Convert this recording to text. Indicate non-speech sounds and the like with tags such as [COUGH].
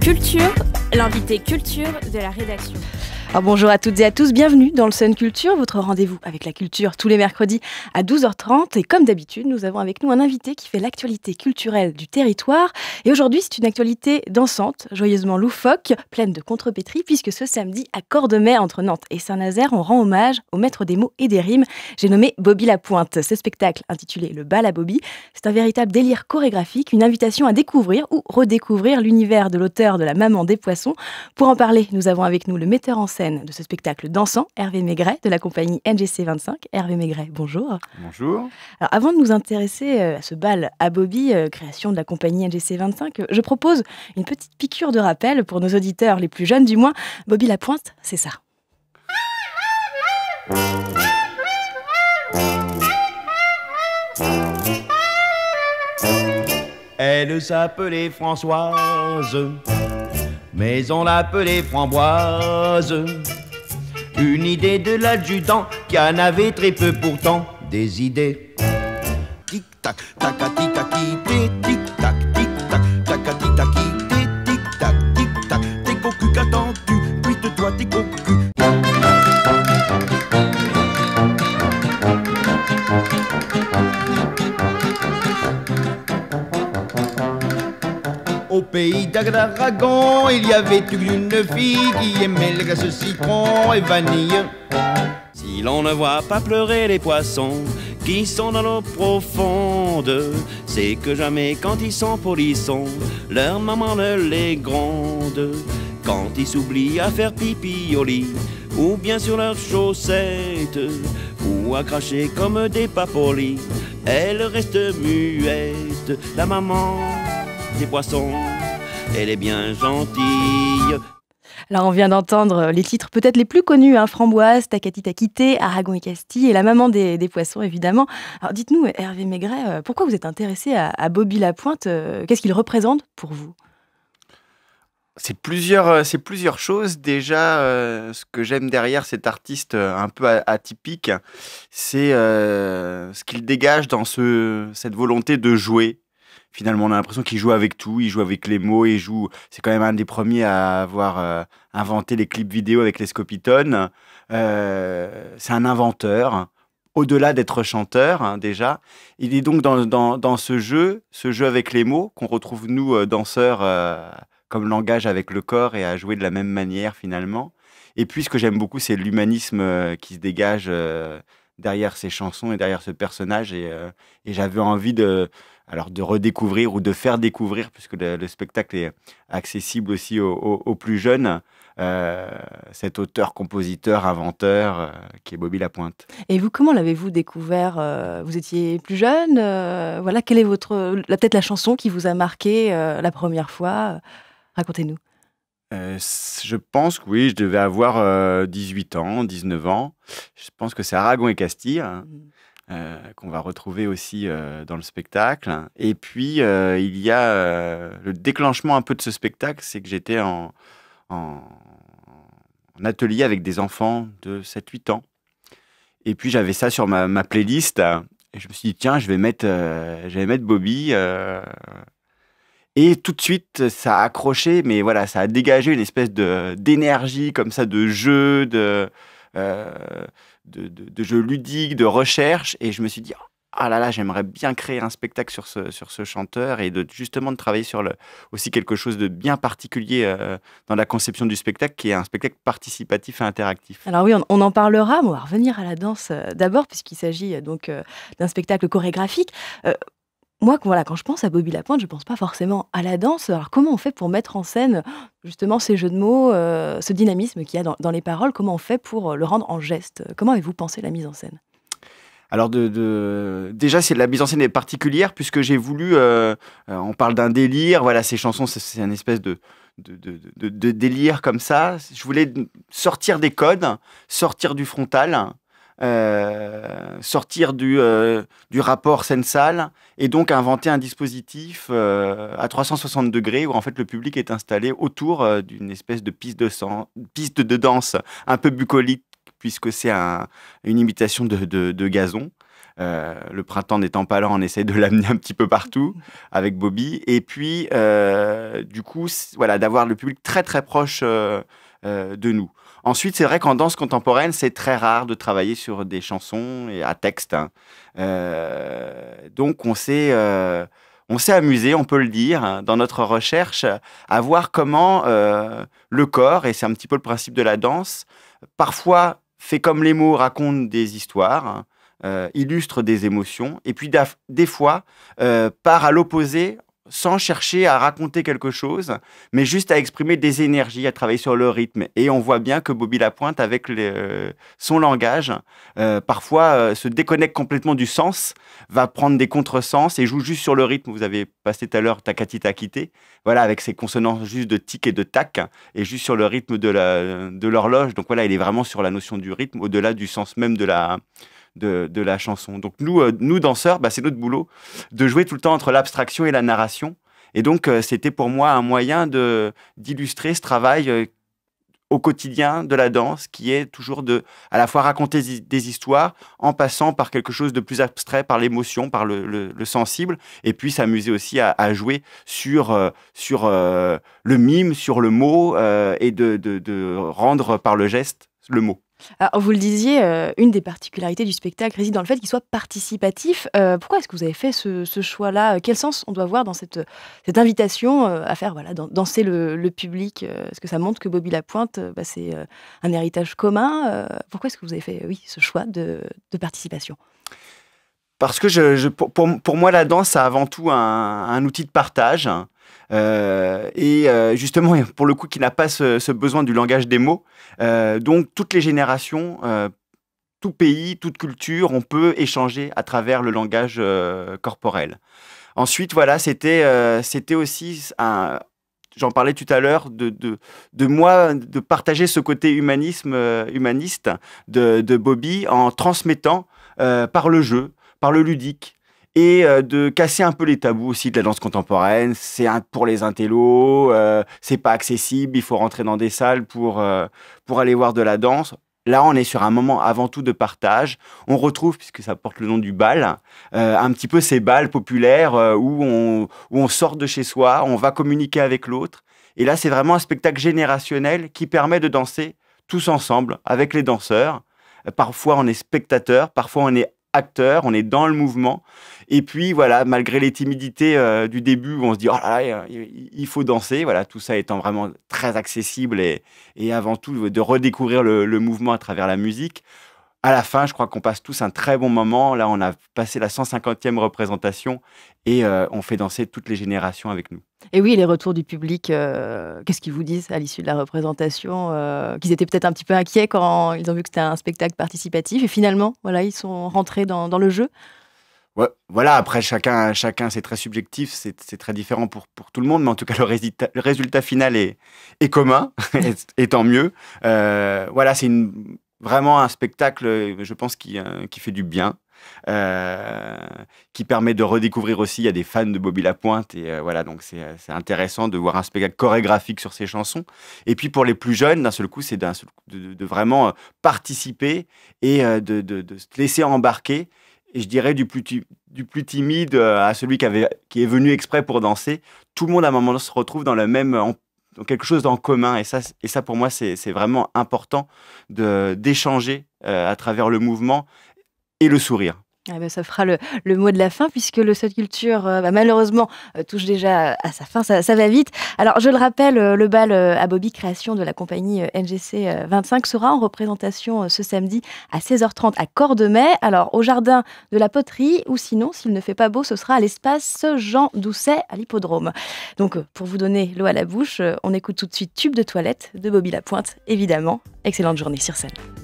culture, l'invité culture de la rédaction. Ah, bonjour à toutes et à tous, bienvenue dans le Sun Culture, votre rendez-vous avec la culture tous les mercredis à 12h30. Et comme d'habitude, nous avons avec nous un invité qui fait l'actualité culturelle du territoire. Et aujourd'hui, c'est une actualité dansante, joyeusement loufoque, pleine de contrepétrie puisque ce samedi, à Cordemais, entre Nantes et Saint-Nazaire, on rend hommage au maître des mots et des rimes. J'ai nommé Bobby Lapointe. Ce spectacle, intitulé Le bal à Bobby, c'est un véritable délire chorégraphique, une invitation à découvrir ou redécouvrir l'univers de l'auteur de La Maman des Poissons. Pour en parler, nous avons avec nous le metteur en scène de ce spectacle dansant, Hervé Maigret, de la compagnie NGC25. Hervé Maigret, bonjour. Bonjour. Alors, avant de nous intéresser euh, à ce bal à Bobby, euh, création de la compagnie NGC25, euh, je propose une petite piqûre de rappel pour nos auditeurs, les plus jeunes du moins. Bobby Lapointe, c'est ça. Elle s'appelait Françoise mais on l'appelait framboise. Une idée de l'adjudant qui en avait très peu pourtant des idées. Tic tac, tac tic tac, tic tac, tic tac, tic tac, tic tac, tic tac, tic tic tac, tic tac, tic tac, tic tac, tic tac, tic tic tac, Au pays d'Aragon, il y avait une fille qui aimait les glaces citron et vanille. Si l'on ne voit pas pleurer les poissons qui sont dans l'eau profonde, c'est que jamais quand ils sont polissons, leur maman ne les gronde. Quand ils s'oublient à faire pipi au lit, ou bien sur leurs chaussettes, ou à cracher comme des papolis, elle reste muettes, la maman des poissons. Elle est bien gentille. Alors on vient d'entendre euh, les titres peut-être les plus connus, hein, Framboise, Takati Takité, Aragon et Castille, et la maman des, poissons évidemment. Alors dites-nous Hervé Maigret, euh, pourquoi vous êtes intéressé à, Bobby Lapointe euh, Qu'est-ce qu'il représente pour vous c'est plusieurs, c'est plusieurs choses. Déjà, ce que j'aime derrière cet artiste un peu atypique, c'est ce qu'il dégage dans ce, cette volonté de jouer, finalement, on a l'impression qu'il joue avec tout, il joue avec les mots, il joue. C'est quand même un des premiers à avoir euh, inventé les clips vidéo avec les scopitones. Euh, c'est un inventeur, au-delà d'être chanteur hein, déjà. Il est donc dans, dans, ce jeu, ce jeu avec les mots qu'on retrouve nous euh, danseurs comme langage avec le corps et à jouer de la même manière finalement. Et puis, ce que j'aime beaucoup, c'est l'humanisme qui se dégage derrière ces chansons et derrière ce personnage. Euh, et, j'avais envie de, alors, de redécouvrir ou de faire découvrir, puisque le, spectacle est accessible aussi aux, plus jeunes. Euh, cet auteur, compositeur, inventeur euh, qui est Bobby Lapointe. Et vous, comment l'avez-vous découvert Vous étiez plus jeune Voilà, quelle est votre. Peut-être la chanson qui vous a marqué la première fois Racontez-nous. Euh, je pense que oui, je devais avoir 18 euh, ans, 19 ans. Je pense que c'est Aragon et Castille, hein, mm. euh, qu'on va retrouver aussi dans le spectacle. Et puis, il y a le déclenchement un peu de ce spectacle, c'est que j'étais en, atelier avec des enfants de 7-8 ans. Et puis, j'avais ça sur ma, playlist. et je me suis dit, tiens, je vais mettre, je vais mettre Bobby et tout de suite, ça a accroché, mais voilà, ça a dégagé une espèce d'énergie comme ça, de jeu, euh, de, de, jeu ludique, de recherche. Et je me suis dit, oh, ah là là, j'aimerais bien créer un spectacle sur ce, sur ce chanteur et de, justement de travailler sur le, aussi quelque chose de bien particulier euh, dans la conception du spectacle, qui est un spectacle participatif et interactif. Alors oui, on, en parlera, mais on va revenir à la danse euh, d'abord, puisqu'il s'agit donc d'un spectacle chorégraphique moi, voilà, quand je pense à Bobby Lapointe, je ne pense pas forcément à la danse. Alors, comment on fait pour mettre en scène justement ces jeux de mots, euh, ce dynamisme qu'il y a dans, les paroles Comment on fait pour euh, le rendre en geste Comment avez-vous pensé la mise en scène alors déjà, c'est la mise en scène est particulière puisque j'ai voulu. Euh, on parle d'un délire. Voilà, ces chansons, c'est un espèce de, délire comme ça. Je voulais sortir des codes, sortir du frontal euh, sortir du, euh, rapport scène-salle et donc inventer un dispositif euh, à 360 degrés où en fait le public est installé autour d'une espèce de piste de, piste de danse un peu bucolique puisque c'est une imitation de, gazon. le printemps n'étant pas là, on essaie de [LAUGHS] l'amener un petit peu partout avec Bobby. Et puis, du coup, voilà, d'avoir le public très très proche de nous. Ensuite, c'est vrai qu'en danse contemporaine, c'est très rare de travailler sur des chansons et à texte. Hein. Euh, donc, on s'est euh, on s'est amusé, on peut le dire, hein, dans notre recherche, à voir comment euh, le corps, et c'est un petit peu le principe de la danse, parfois fait comme les mots, racontent des histoires. Hein, illustre des émotions et puis des fois part à l'opposé sans chercher à raconter quelque chose, mais juste à exprimer des énergies, à travailler sur le rythme. Et on voit bien que Bobby Lapointe, avec euh, son langage, euh, parfois euh, se déconnecte complètement du sens, va prendre des contresens et joue juste sur le rythme. Vous avez passé tout à l'heure Takati Takite », voilà, avec ses consonances juste de tic et de tac, et juste sur le rythme de l'horloge. Donc voilà, il est vraiment sur la notion du rythme, au-delà du sens même de la, de, la chanson. Donc nous, euh, nous danseurs, bah, c'est notre boulot de jouer tout le temps entre l'abstraction et la narration. Et donc euh, c'était pour moi un moyen de d'illustrer ce travail euh, au quotidien de la danse, qui est toujours de à la fois raconter des histoires en passant par quelque chose de plus abstrait, par l'émotion, par le, sensible, et puis s'amuser aussi à, jouer sur, sur le mime, sur le mot, et de, rendre par le geste le mot. Ah, vous le disiez, euh, une des particularités du spectacle réside dans le fait qu'il soit participatif. Euh, pourquoi est-ce que vous avez fait ce, choix-là Quel sens on doit voir dans cette, invitation euh, à faire voilà, danser le, public Est-ce que ça montre que Bobby Lapointe, bah, c'est un héritage commun Pourquoi est-ce que vous avez fait oui, ce choix de, participation Parce que pour, moi, la danse, a avant tout un outil de partage. Euh, et euh, justement, [LAUGHS] pour le coup, qui n'a pas ce, besoin du langage des mots. Euh, donc, toutes les générations, tout pays, toute culture, on peut échanger à travers le langage corporel. Ensuite, voilà, c'était c'était aussi j'en parlais tout à l'heure, de, moi, de partager ce côté humanisme, humaniste de, Bobby en transmettant par le jeu, par le ludique, et euh, de casser un peu les tabous aussi de la danse contemporaine. C'est pour les intellos, euh, c'est pas accessible, il faut rentrer dans des salles pour, euh, pour aller voir de la danse. Là, on est sur un moment avant tout de partage. On retrouve, puisque ça porte le nom du bal, un petit peu ces balles populaires où, on, où on sort de chez soi, on va communiquer avec l'autre. Et là, c'est vraiment un spectacle générationnel qui permet de danser tous ensemble avec les danseurs. Parfois, on est spectateur, parfois, on est acteur, on est dans le mouvement. Et puis voilà, malgré les timidités euh, du début, on se dit oh il faut danser. Voilà, tout ça étant vraiment très accessible et, avant tout de redécouvrir le mouvement à travers la musique à la fin, je crois qu'on passe tous un très bon moment. Là, on a passé la 150e représentation et euh, on fait danser toutes les générations avec nous. Et oui, les retours du public, euh, qu'est-ce qu'ils vous disent à l'issue de la représentation euh, Qu'ils étaient peut-être un petit peu inquiets quand ils ont vu que c'était un spectacle participatif et finalement, voilà, ils sont rentrés dans, le jeu. voilà, après, chacun, chacun c'est très subjectif, c'est très différent pour, tout le monde, mais en tout cas, le résultat, final est, est commun, [LAUGHS] et, tant mieux. voilà, c'est une Vraiment un spectacle, je pense, qui, euh, qui fait du bien, euh, qui permet de redécouvrir aussi. Il y a des fans de Bobby Lapointe et euh, voilà, donc c'est intéressant de voir un spectacle chorégraphique sur ces chansons. Et puis pour les plus jeunes, d'un seul coup, c'est de, de, vraiment participer et de, de, se laisser embarquer. Et je dirais du plus, du plus timide à celui qui, avait, qui est venu exprès pour danser, tout le monde à un moment se retrouve dans le même donc quelque chose en commun. Et ça, et ça pour moi, c'est vraiment important d'échanger euh, à travers le mouvement et le sourire. Ah bah, ça fera le, mot de la fin puisque le Sud Culture euh, bah, malheureusement euh, touche déjà à sa fin, ça, va vite. Alors je le rappelle, euh, le bal à Bobby, création de la compagnie NGC 25, sera en représentation ce samedi à 16h30 à Cordemais. Alors au jardin de la poterie ou sinon, s'il ne fait pas beau, ce sera à l'espace Jean Doucet à l'hippodrome. Donc pour vous donner l'eau à la bouche, on écoute tout de suite Tube de toilette de Bobby Lapointe, évidemment. Excellente journée sur scène.